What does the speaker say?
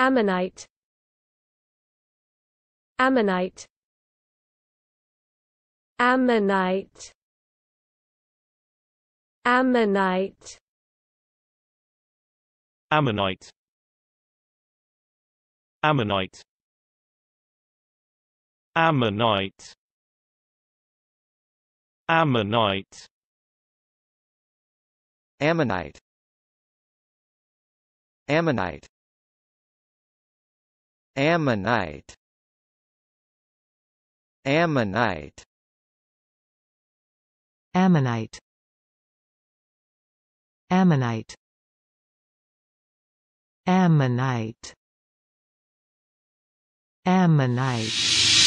Ammonite Ammonite Ammonite Ammonite Ammonite Ammonite Ammonite Ammonite Ammonite Ammonite Ammonite Ammonite Ammonite Ammonite Ammonite Ammonite